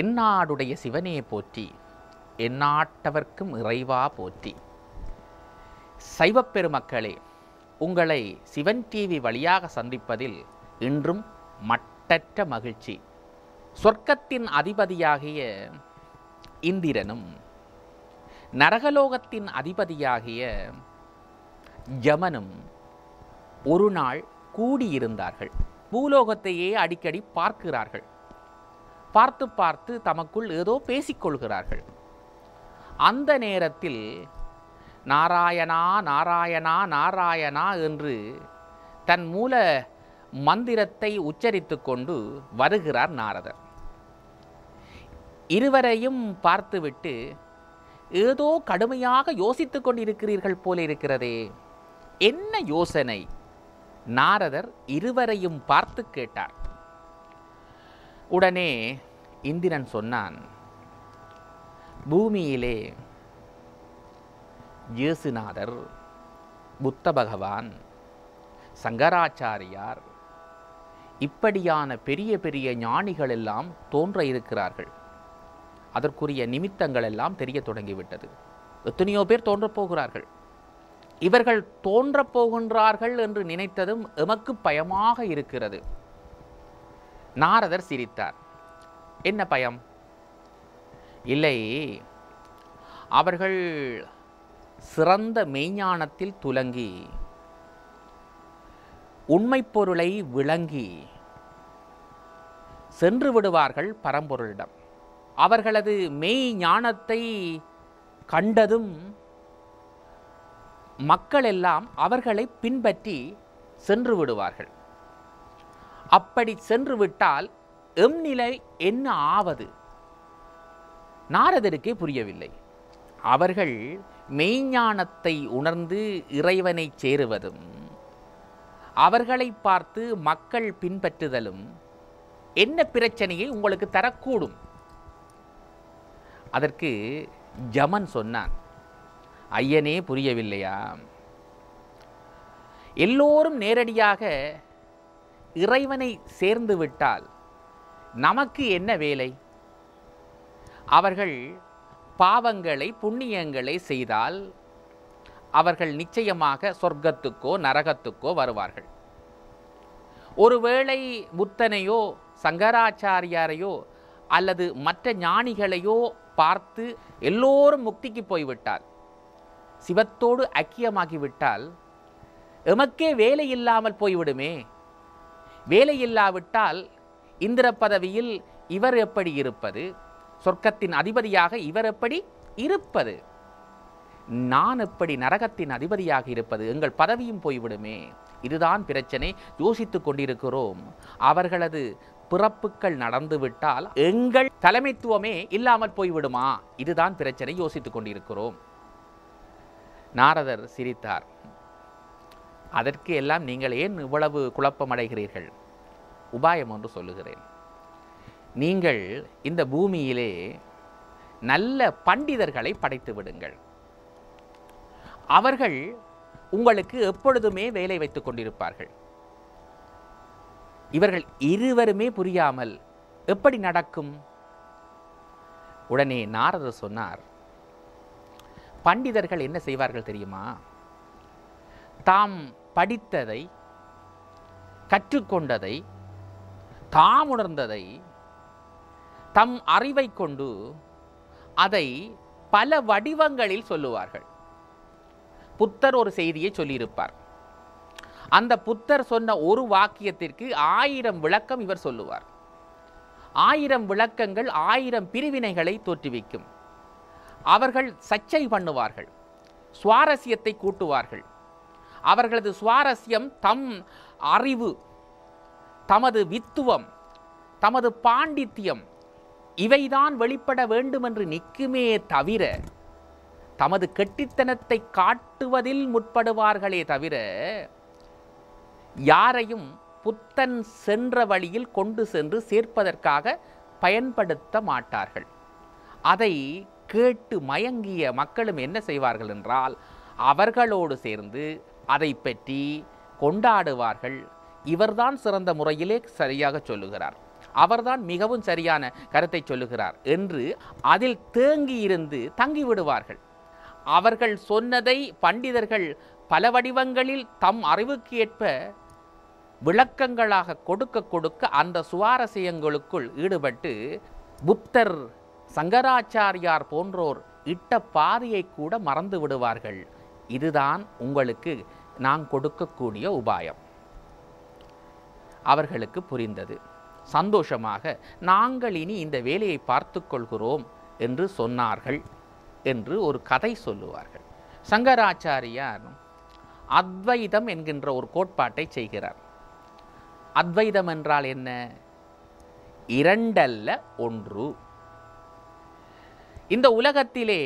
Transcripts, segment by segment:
தென்னாடுடைய சிவனே போற்றி எந்நாட்டவர்க்கும் இறைவா போற்றி சைவப்பெருமக்களே உங்களை சிவன் டிவி வழியாக சந்திப்பதில் இன்றும் மட்டற்ற மகிழ்ச்சி சொர்க்கத்தின் அதிபதியாகிய இந்திரனும் நரகலோகத்தின் அதிபதியாகிய ஜமனும் ஒரு நாள் கூடியிருந்தார்கள் பூலோகத்தையே அடிக்கடி பார்க்கிறார்கள் பார்த்து பார்த்து தமக்குள் ஏதோ பேசிக்கொள்கிறார்கள் அந்த நேரத்தில் நாராயணா நாராயணா நாராயணா என்று தன் மூல மந்திரத்தை உச்சரித்து கொண்டு வருகிறார் நாரதர் இருவரையும் பார்த்துவிட்டு ஏதோ கடுமையாக யோசித்து கொண்டிருக்கிறீர்கள் போல இருக்கிறதே என்ன யோசனை நாரதர் இருவரையும் பார்த்து கேட்டார் உடனே இந்திரன் சொன்னான் பூமியிலே இயேசுநாதர் புத்த பகவான் சங்கராச்சாரியார் இப்படியான பெரிய பெரிய ஞானிகள் எல்லாம் தோன்ற இருக்கிறார்கள் அதற்குரிய நிமித்தங்கள் எல்லாம் தெரிய தொடங்கிவிட்டது எத்தனையோ பேர் தோன்றப் போகிறார்கள் இவர்கள் தோன்றப் போகின்றார்கள் என்று நினைத்ததும் எமக்கு பயமாக இருக்கிறது நாரதர் சிரித்தார் என்ன பயம் இல்லை அவர்கள் சிறந்த மெய்ஞானத்தில் துலங்கி உண்மை பொருளை விளங்கி சென்று விடுவார்கள் பரம்பொருளிடம் அவர்களது மெய் ஞானத்தை கண்டதும் மக்கள் எல்லாம் அவர்களை பின்பற்றி சென்று விடுவார்கள் அப்படி சென்று விட்டால் எம் நிலை என்ன ஆவது நாரதருக்கே புரியவில்லை அவர்கள் மெய்ஞானத்தை உணர்ந்து இறைவனை சேருவதும் அவர்களை பார்த்து மக்கள் பின்பற்றுதலும் என்ன பிரச்சனையை உங்களுக்கு தரக்கூடும் அதற்கு ஜமன் சொன்னான் ஐயனே புரியவில்லையா எல்லோரும் நேரடியாக இறைவனை சேர்ந்து விட்டால் நமக்கு என்ன வேலை அவர்கள் பாவங்களை புண்ணியங்களை செய்தால் அவர்கள் நிச்சயமாக சொர்க்கத்துக்கோ நரகத்துக்கோ வருவார்கள் ஒருவேளை புத்தனையோ சங்கராச்சாரியாரையோ அல்லது மற்ற ஞானிகளையோ பார்த்து எல்லோரும் முக்திக்கு போய்விட்டால் சிவத்தோடு ஐக்கியமாகிவிட்டால் எமக்கே வேலை இல்லாமல் போய்விடுமே வேலையில்லாவிட்டால் இந்திர பதவியில் இவர் எப்படி இருப்பது சொர்க்கத்தின் அதிபதியாக இவர் எப்படி இருப்பது நான் எப்படி நரகத்தின் அதிபதியாக இருப்பது எங்கள் பதவியும் போய்விடுமே இதுதான் பிரச்சனை யோசித்துக் கொண்டிருக்கிறோம் அவர்களது பிறப்புக்கள் நடந்துவிட்டால் எங்கள் தலைமைத்துவமே இல்லாமல் போய்விடுமா இதுதான் பிரச்சனை யோசித்துக் கொண்டிருக்கிறோம் நாரதர் சிரித்தார் அதற்கு எல்லாம் நீங்கள் ஏன் இவ்வளவு குழப்பம் அடைகிறீர்கள் உபாயம் ஒன்று சொல்லுகிறேன் நீங்கள் இந்த பூமியிலே நல்ல பண்டிதர்களை படைத்து விடுங்கள் அவர்கள் உங்களுக்கு எப்பொழுதுமே வேலை வைத்துக் கொண்டிருப்பார்கள் இவர்கள் இருவருமே புரியாமல் எப்படி நடக்கும் உடனே நாரதர் சொன்னார் பண்டிதர்கள் என்ன செய்வார்கள் தெரியுமா தாம் படித்ததை கற்றுக்கொண்டதை தாம் உணர்ந்ததை தம் அறிவை கொண்டு அதை பல வடிவங்களில் சொல்லுவார்கள் புத்தர் ஒரு செய்தியை சொல்லியிருப்பார் அந்த புத்தர் சொன்ன ஒரு வாக்கியத்திற்கு ஆயிரம் விளக்கம் இவர் சொல்லுவார் ஆயிரம் விளக்கங்கள் ஆயிரம் பிரிவினைகளை தோற்றுவிக்கும் அவர்கள் சர்ச்சை பண்ணுவார்கள் சுவாரஸ்யத்தை கூட்டுவார்கள் அவர்களது சுவாரஸ்யம் தம் அறிவு தமது வித்துவம் தமது பாண்டித்யம் இவைதான் வெளிப்பட வேண்டும் என்று நிற்குமே தவிர தமது கெட்டித்தனத்தை காட்டுவதில் முற்படுவார்களே தவிர யாரையும் புத்தன் சென்ற வழியில் கொண்டு சென்று சேர்ப்பதற்காக பயன்படுத்த மாட்டார்கள் அதை கேட்டு மயங்கிய மக்களும் என்ன செய்வார்கள் என்றால் அவர்களோடு சேர்ந்து அதை பற்றி கொண்டாடுவார்கள் இவர்தான் சிறந்த முறையிலே சரியாக சொல்லுகிறார் அவர்தான் மிகவும் சரியான கருத்தை சொல்லுகிறார் என்று அதில் தேங்கி இருந்து தங்கிவிடுவார்கள் அவர்கள் சொன்னதை பண்டிதர்கள் பல வடிவங்களில் தம் அறிவுக்கு ஏற்ப விளக்கங்களாக கொடுக்க கொடுக்க அந்த சுவாரஸ்யங்களுக்குள் ஈடுபட்டு புப்தர் சங்கராச்சாரியார் போன்றோர் இட்ட பாதையை கூட மறந்து விடுவார்கள் இதுதான் உங்களுக்கு நான் கொடுக்கக்கூடிய உபாயம் அவர்களுக்கு புரிந்தது சந்தோஷமாக நாங்கள் இனி இந்த வேலையை பார்த்து கொள்கிறோம் என்று சொன்னார்கள் என்று ஒரு கதை சொல்லுவார்கள் சங்கராச்சாரியார் அத்வைதம் என்கின்ற ஒரு கோட்பாட்டை செய்கிறார் அத்வைதம் என்றால் என்ன இரண்டல்ல ஒன்று இந்த உலகத்திலே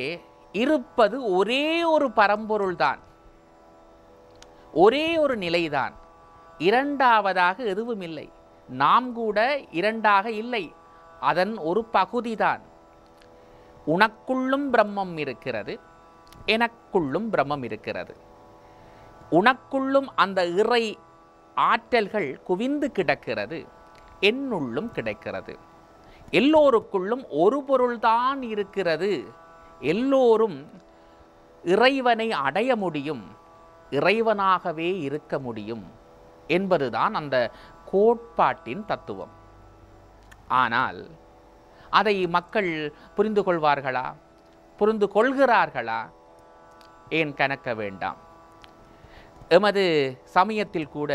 இருப்பது ஒரே ஒரு பரம்பொருள் தான் ஒரே ஒரு நிலைதான் இரண்டாவதாக எதுவும் இல்லை நாம் கூட இரண்டாக இல்லை அதன் ஒரு பகுதிதான் உனக்குள்ளும் பிரம்மம் இருக்கிறது எனக்குள்ளும் பிரம்மம் இருக்கிறது உனக்குள்ளும் அந்த இறை ஆற்றல்கள் குவிந்து கிடக்கிறது என்னுள்ளும் கிடைக்கிறது எல்லோருக்குள்ளும் ஒரு பொருள்தான் இருக்கிறது எல்லோரும் இறைவனை அடைய முடியும் இறைவனாகவே இருக்க முடியும் என்பதுதான் அந்த கோட்பாட்டின் தத்துவம் ஆனால் அதை மக்கள் புரிந்து கொள்வார்களா புரிந்து கொள்கிறார்களா ஏன் கணக்க வேண்டாம் எமது சமயத்தில் கூட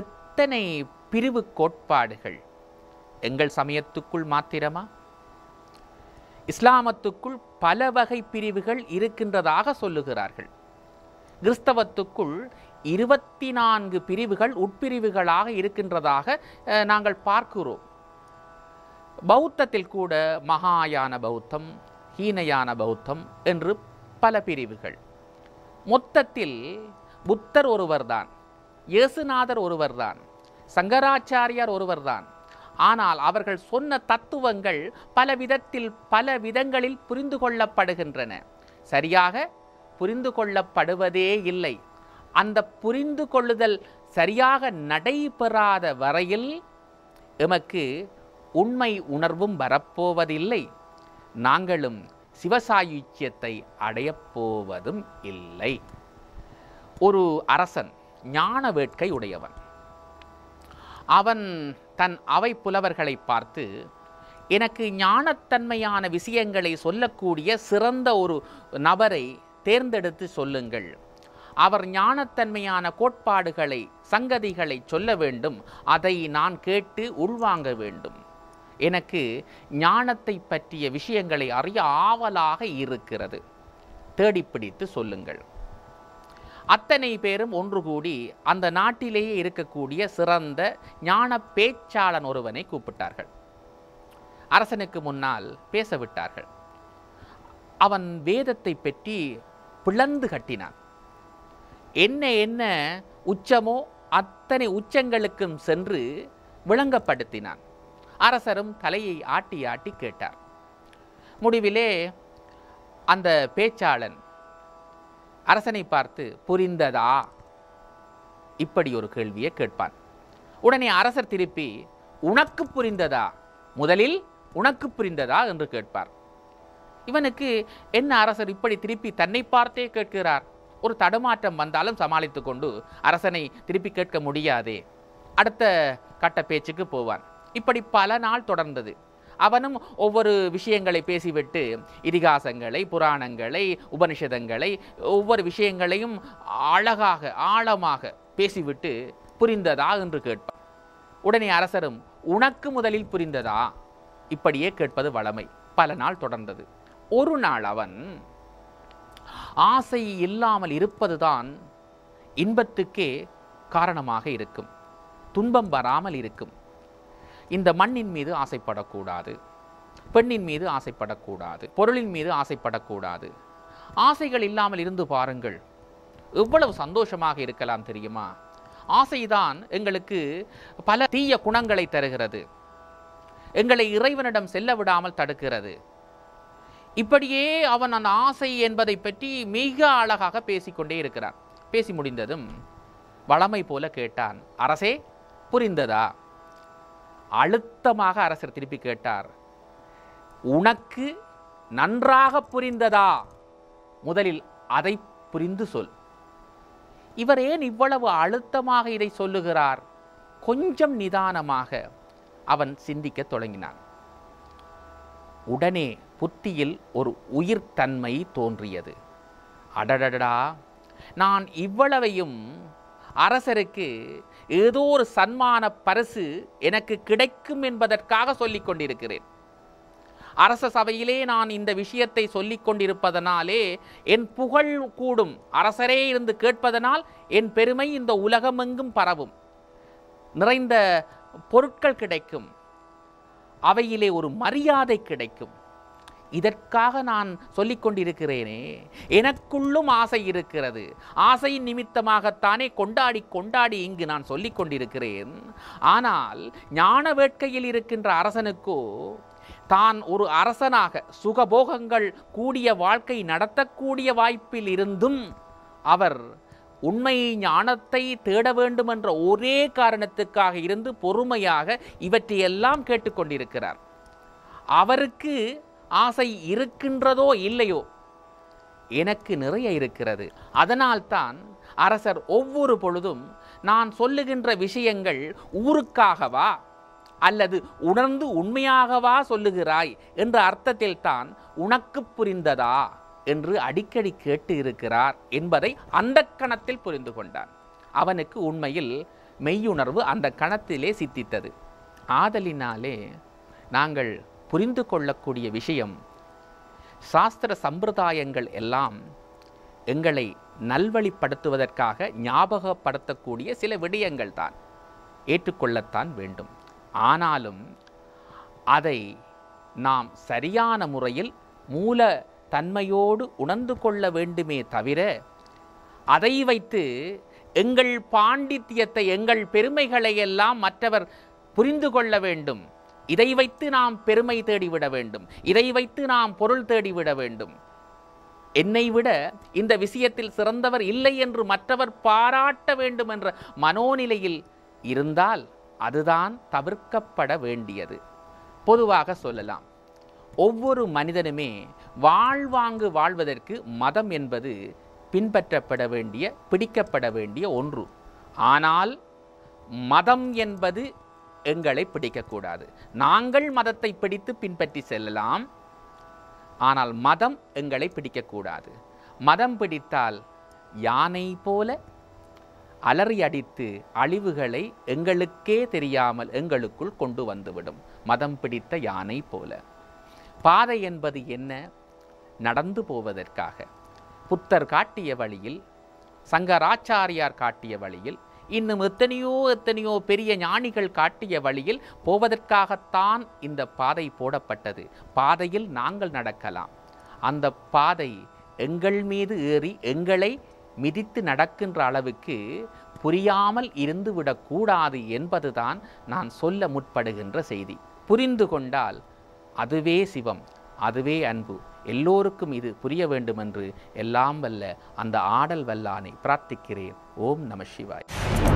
எத்தனை பிரிவு கோட்பாடுகள் எங்கள் சமயத்துக்குள் மாத்திரமா இஸ்லாமத்துக்குள் பல வகை பிரிவுகள் இருக்கின்றதாக சொல்லுகிறார்கள் கிறிஸ்தவத்துக்குள் இருபத்தி நான்கு பிரிவுகள் உட்பிரிவுகளாக இருக்கின்றதாக நாங்கள் பார்க்கிறோம் பௌத்தத்தில் கூட மகாயான பௌத்தம் ஹீனயான பௌத்தம் என்று பல பிரிவுகள் மொத்தத்தில் புத்தர் ஒருவர்தான் இயேசுநாதர் ஒருவர்தான் சங்கராச்சாரியார் ஒருவர்தான் ஆனால் அவர்கள் சொன்ன தத்துவங்கள் பல விதத்தில் பல விதங்களில் புரிந்து கொள்ளப்படுகின்றன சரியாக புரிந்து கொள்ளப்படுவதே இல்லை அந்த புரிந்து கொள்ளுதல் சரியாக நடைபெறாத வரையில் எமக்கு உண்மை உணர்வும் வரப்போவதில்லை நாங்களும் சிவசாயுச்சியத்தை அடையப்போவதும் இல்லை ஒரு அரசன் ஞான வேட்கை உடையவன் அவன் தன் அவை புலவர்களை பார்த்து எனக்கு ஞானத்தன்மையான விஷயங்களை சொல்லக்கூடிய சிறந்த ஒரு நபரை தேர்ந்தெடுத்து சொல்லுங்கள் அவர் ஞானத்தன்மையான கோட்பாடுகளை சங்கதிகளை சொல்ல வேண்டும் அதை நான் கேட்டு உள்வாங்க வேண்டும் எனக்கு ஞானத்தை பற்றிய விஷயங்களை அறிய ஆவலாக இருக்கிறது தேடிப்பிடித்து சொல்லுங்கள் அத்தனை பேரும் ஒன்று கூடி அந்த நாட்டிலேயே இருக்கக்கூடிய சிறந்த ஞான பேச்சாளன் ஒருவனை கூப்பிட்டார்கள் அரசனுக்கு முன்னால் பேசவிட்டார்கள் அவன் வேதத்தை பற்றி பிளந்து கட்டினான் என்ன என்ன உச்சமோ அத்தனை உச்சங்களுக்கும் சென்று விளங்கப்படுத்தினான் அரசரும் தலையை ஆட்டி ஆட்டி கேட்டார் முடிவிலே அந்த பேச்சாளன் அரசனை பார்த்து புரிந்ததா இப்படி ஒரு கேள்வியை கேட்பான் உடனே அரசர் திருப்பி உனக்கு புரிந்ததா முதலில் உனக்கு புரிந்ததா என்று கேட்பார் இவனுக்கு என்ன அரசர் இப்படி திருப்பி தன்னை பார்த்தே கேட்கிறார் ஒரு தடுமாற்றம் வந்தாலும் சமாளித்து கொண்டு அரசனை திருப்பி கேட்க முடியாதே அடுத்த கட்ட பேச்சுக்கு போவான் இப்படி பல நாள் தொடர்ந்தது அவனும் ஒவ்வொரு விஷயங்களை பேசிவிட்டு இதிகாசங்களை புராணங்களை உபனிஷதங்களை ஒவ்வொரு விஷயங்களையும் அழகாக ஆழமாக பேசிவிட்டு புரிந்ததா என்று கேட்பான் உடனே அரசரும் உனக்கு முதலில் புரிந்ததா இப்படியே கேட்பது வளமை பல நாள் தொடர்ந்தது ஒரு நாள் அவன் ஆசை இல்லாமல் இருப்பதுதான் இன்பத்துக்கே காரணமாக இருக்கும் துன்பம் வராமல் இருக்கும் இந்த மண்ணின் மீது ஆசைப்படக்கூடாது பெண்ணின் மீது ஆசைப்படக்கூடாது பொருளின் மீது ஆசைப்படக்கூடாது ஆசைகள் இல்லாமல் இருந்து பாருங்கள் எவ்வளவு சந்தோஷமாக இருக்கலாம் தெரியுமா ஆசைதான் எங்களுக்கு பல தீய குணங்களை தருகிறது எங்களை இறைவனிடம் செல்ல விடாமல் தடுக்கிறது இப்படியே அவன் அந்த ஆசை என்பதை பற்றி மிக அழகாக பேசிக்கொண்டே இருக்கிறான் பேசி முடிந்ததும் வளமை போல கேட்டான் அரசே புரிந்ததா அழுத்தமாக அரசர் திருப்பி கேட்டார் உனக்கு நன்றாக புரிந்ததா முதலில் அதை புரிந்து சொல் இவர் ஏன் இவ்வளவு அழுத்தமாக இதை சொல்லுகிறார் கொஞ்சம் நிதானமாக அவன் சிந்திக்க தொடங்கினான் உடனே புத்தியில் ஒரு உயிர்த்தன்மை தோன்றியது அடடடா நான் இவ்வளவையும் அரசருக்கு ஏதோ ஒரு சன்மான பரிசு எனக்கு கிடைக்கும் என்பதற்காக சொல்லிக் கொண்டிருக்கிறேன் அரச சபையிலே நான் இந்த விஷயத்தை சொல்லிக் கொண்டிருப்பதனாலே என் புகழ் கூடும் அரசரே இருந்து கேட்பதனால் என் பெருமை இந்த உலகமெங்கும் பரவும் நிறைந்த பொருட்கள் கிடைக்கும் அவையிலே ஒரு மரியாதை கிடைக்கும் இதற்காக நான் சொல்லிக்கொண்டிருக்கிறேனே எனக்குள்ளும் ஆசை இருக்கிறது ஆசையின் நிமித்தமாகத்தானே கொண்டாடி கொண்டாடி இங்கு நான் கொண்டிருக்கிறேன் ஆனால் ஞான வேட்கையில் இருக்கின்ற அரசனுக்கோ தான் ஒரு அரசனாக சுகபோகங்கள் கூடிய வாழ்க்கை நடத்தக்கூடிய வாய்ப்பில் இருந்தும் அவர் உண்மை ஞானத்தை தேட வேண்டும் என்ற ஒரே காரணத்துக்காக இருந்து பொறுமையாக இவற்றையெல்லாம் கேட்டுக்கொண்டிருக்கிறார் அவருக்கு ஆசை இருக்கின்றதோ இல்லையோ எனக்கு நிறைய இருக்கிறது அதனால்தான் அரசர் ஒவ்வொரு பொழுதும் நான் சொல்லுகின்ற விஷயங்கள் ஊருக்காகவா அல்லது உணர்ந்து உண்மையாகவா சொல்லுகிறாய் என்ற அர்த்தத்தில் தான் உனக்கு புரிந்ததா என்று அடிக்கடி கேட்டு இருக்கிறார் என்பதை அந்த கணத்தில் புரிந்து கொண்டான் அவனுக்கு உண்மையில் மெய்யுணர்வு அந்த கணத்திலே சித்தித்தது ஆதலினாலே நாங்கள் புரிந்து கொள்ளக்கூடிய விஷயம் சாஸ்திர சம்பிரதாயங்கள் எல்லாம் எங்களை நல்வழிப்படுத்துவதற்காக ஞாபகப்படுத்தக்கூடிய சில விடயங்கள் தான் ஏற்றுக்கொள்ளத்தான் வேண்டும் ஆனாலும் அதை நாம் சரியான முறையில் மூல தன்மையோடு உணர்ந்து கொள்ள வேண்டுமே தவிர அதை வைத்து எங்கள் பாண்டித்யத்தை எங்கள் பெருமைகளை எல்லாம் மற்றவர் புரிந்து கொள்ள வேண்டும் இதை வைத்து நாம் பெருமை தேடிவிட வேண்டும் இதை வைத்து நாம் பொருள் தேடிவிட வேண்டும் என்னை விட இந்த விஷயத்தில் சிறந்தவர் இல்லை என்று மற்றவர் பாராட்ட வேண்டும் என்ற மனோநிலையில் இருந்தால் அதுதான் தவிர்க்கப்பட வேண்டியது பொதுவாக சொல்லலாம் ஒவ்வொரு மனிதனுமே வாழ்வாங்கு வாழ்வதற்கு மதம் என்பது பின்பற்றப்பட வேண்டிய பிடிக்கப்பட வேண்டிய ஒன்று ஆனால் மதம் என்பது எங்களை பிடிக்கக்கூடாது நாங்கள் மதத்தை பிடித்து பின்பற்றி செல்லலாம் ஆனால் மதம் எங்களை பிடிக்கக்கூடாது மதம் பிடித்தால் யானை போல அலறி அடித்து அழிவுகளை எங்களுக்கே தெரியாமல் எங்களுக்குள் கொண்டு வந்துவிடும் மதம் பிடித்த யானை போல பாதை என்பது என்ன நடந்து போவதற்காக புத்தர் காட்டிய வழியில் சங்கராச்சாரியார் காட்டிய வழியில் இன்னும் எத்தனையோ எத்தனையோ பெரிய ஞானிகள் காட்டிய வழியில் போவதற்காகத்தான் இந்த பாதை போடப்பட்டது பாதையில் நாங்கள் நடக்கலாம் அந்த பாதை எங்கள் மீது ஏறி எங்களை மிதித்து நடக்கின்ற அளவுக்கு புரியாமல் இருந்துவிடக்கூடாது என்பதுதான் நான் சொல்ல முற்படுகின்ற செய்தி புரிந்து கொண்டால் அதுவே சிவம் அதுவே அன்பு எல்லோருக்கும் இது புரிய வேண்டுமென்று எல்லாம் வல்ல அந்த ஆடல் வல்லானை பிரார்த்திக்கிறேன் ஓம் நம சிவாய்